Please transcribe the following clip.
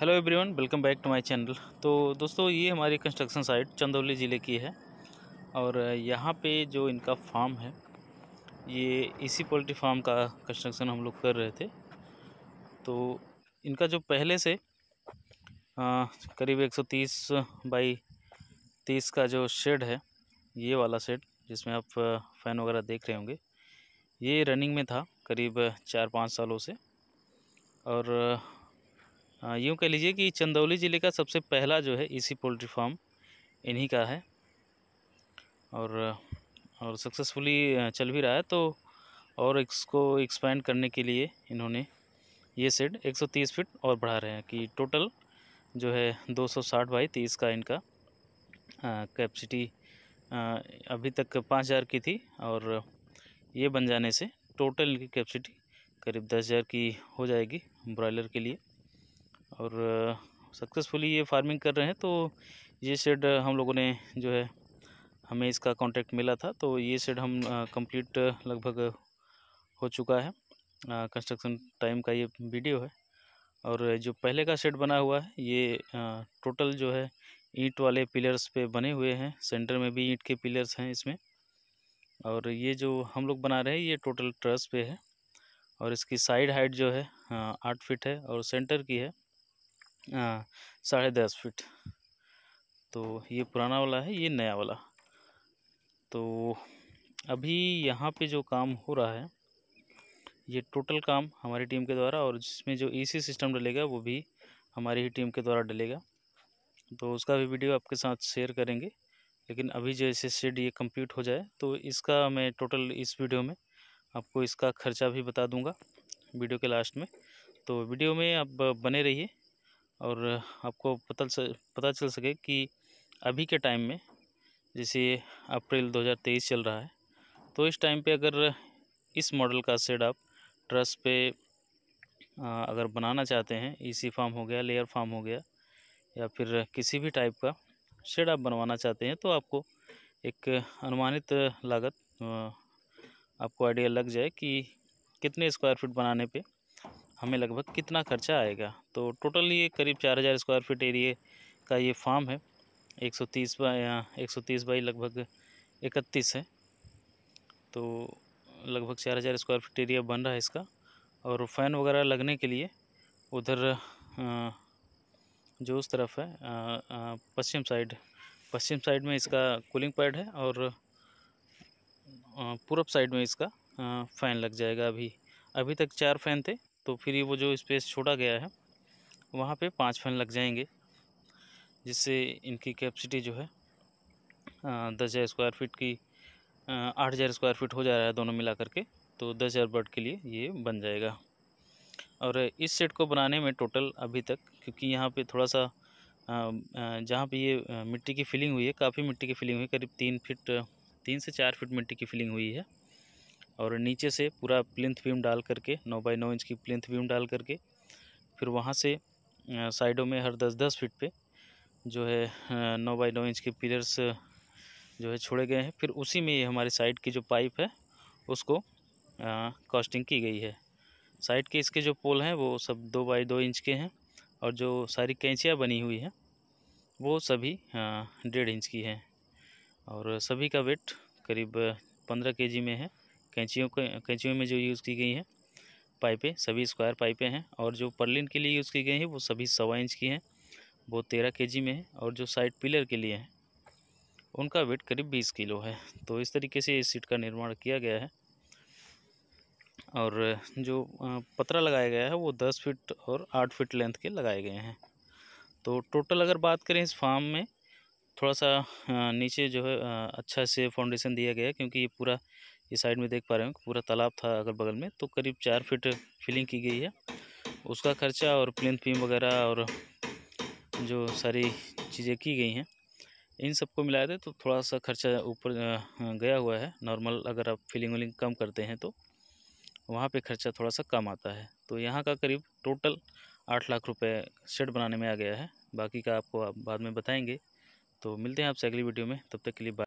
hello everyone welcome back to my channel तो दोस्तों ये हमारी कंस्ट्रक्शन साइट चंदौली ज़िले की है और यहाँ पे जो इनका फार्म है ये इसी पोल्ट्री फार्म का कंस्ट्रक्शन हम लोग कर रहे थे तो इनका जो पहले से करीब 130 बाई तीस का जो शेड है ये वाला शेड जिसमें आप फ़ैन वगैरह देख रहे होंगे ये रनिंग में था करीब चार पाँच सालों से और यूँ कह लीजिए कि चंदौली ज़िले का सबसे पहला जो है इसी पोल्ट्री फार्म इन्हीं का है और और सक्सेसफुली चल भी रहा है तो और इसको एक्सपैंड करने के लिए इन्होंने ये सेड 130 फीट और बढ़ा रहे हैं कि टोटल जो है 260 बाई तीस का इनका कैपेसिटी अभी तक पाँच हज़ार की थी और ये बन जाने से टोटल इनकी कैपेसिटी करीब दस हज़ार की हो जाएगी ब्रॉयलर के लिए और सक्सेसफुली ये फार्मिंग कर रहे हैं तो ये शेड हम लोगों ने जो है हमें इसका कांटेक्ट मिला था तो ये शेड हम कंप्लीट लगभग हो चुका है कंस्ट्रक्शन टाइम का ये वीडियो है और जो पहले का शेड बना हुआ है ये आ, टोटल जो है ईंट वाले पिलर्स पे बने हुए हैं सेंटर में भी ईंट के पिलर्स हैं इसमें और ये जो हम लोग बना रहे हैं ये टोटल ट्रस पे है और इसकी साइड हाइट जो है आठ फिट है और सेंटर की है हाँ, साढ़े दस फीट तो ये पुराना वाला है ये नया वाला तो अभी यहाँ पे जो काम हो रहा है ये टोटल काम हमारी टीम के द्वारा और जिसमें जो एसी सिस्टम डलेगा वो भी हमारी ही टीम के द्वारा डलेगा तो उसका भी वीडियो आपके साथ शेयर करेंगे लेकिन अभी जैसे शेड ये कंप्लीट हो जाए तो इसका मैं टोटल इस वीडियो में आपको इसका खर्चा भी बता दूंगा वीडियो के लास्ट में तो वीडियो में आप बने रहिए और आपको पता पता चल सके कि अभी के टाइम में जैसे अप्रैल 2023 चल रहा है तो इस टाइम पे अगर इस मॉडल का सेट आप ट्रस पे अगर बनाना चाहते हैं ईसी e फार्म हो गया लेयर फार्म हो गया या फिर किसी भी टाइप का शेड आप बनवाना चाहते हैं तो आपको एक अनुमानित लागत आपको आइडिया लग जाए कि कितने स्क्वायर फीट बनाने पे हमें लगभग कितना खर्चा आएगा तो टोटल ये करीब चार हज़ार स्क्वायर फीट एरिए का ये फार्म है एक सौ तीस बाई एक सौ तीस बाई लगभग इकतीस है तो लगभग चार हज़ार स्क्वायर फीट एरिया बन रहा है इसका और फ़ैन वगैरह लगने के लिए उधर जो उस तरफ है पश्चिम साइड पश्चिम साइड में इसका कूलिंग पैड है और पूरब साइड में इसका फ़ैन लग जाएगा अभी अभी तक चार फ़ैन थे तो फिर ये वो जो स्पेस छोड़ा गया है वहाँ पे पांच फैन लग जाएंगे जिससे इनकी कैपेसिटी जो है दस हज़ार स्क्वायर फीट की आठ हज़ार स्क्वायर फीट हो जा रहा है दोनों मिला करके तो दस हज़ार बर्ड के लिए ये बन जाएगा और इस सेट को बनाने में टोटल अभी तक क्योंकि यहाँ पे थोड़ा सा जहाँ पे ये मिट्टी की फिलिंग हुई है काफ़ी मिट्टी की फिलिंग हुई है करीब तीन फिट तीन से चार फिट मिट्टी की फिलिंग हुई है और नीचे से पूरा प्लिंथ बीम डाल करके नौ बाई नौ इंच की प्लिंथ बीम डाल करके फिर वहाँ से साइडों में हर दस दस फीट पे जो है नौ बाई नौ इंच के पिलर्स जो है छोड़े गए हैं फिर उसी में ये हमारी साइड की जो पाइप है उसको कॉस्टिंग की गई है साइड के इसके जो पोल हैं वो सब दो बाई दो इंच के हैं और जो सारी कैंचियाँ बनी हुई हैं वो सभी डेढ़ इंच की हैं और सभी का वेट करीब पंद्रह के में है कैंचियों को कैंचियों में जो यूज़ की गई हैं पाइपें सभी स्क्वायर पाइपें हैं और जो पर्लिन के लिए यूज़ की गई हैं वो सभी सवा इंच की हैं वो तेरह के जी में है और जो साइड पिलर के लिए हैं उनका वेट करीब बीस किलो है तो इस तरीके से इस सीट का निर्माण किया गया है और जो पतरा लगाया गया है वो दस फीट और आठ फीट लेंथ के लगाए गए हैं तो टोटल अगर बात करें इस फार्म में थोड़ा सा नीचे जो है अच्छा से फाउंडेशन दिया गया है क्योंकि ये पूरा इस साइड में देख पा रहे हो पूरा तालाब था अगल बगल में तो करीब चार फीट फिलिंग की गई है उसका खर्चा और प्लेन पीम वगैरह और जो सारी चीज़ें की गई हैं इन सबको मिला थे तो थोड़ा सा खर्चा ऊपर गया हुआ है नॉर्मल अगर आप फिलिंग विलिंग कम करते हैं तो वहाँ पे खर्चा थोड़ा सा कम आता है तो यहाँ का करीब टोटल आठ लाख रुपए शेड बनाने में आ गया है बाकी का आपको आप बाद में बताएंगे तो मिलते हैं आपसे अगली वीडियो में तब तक के लिए बाय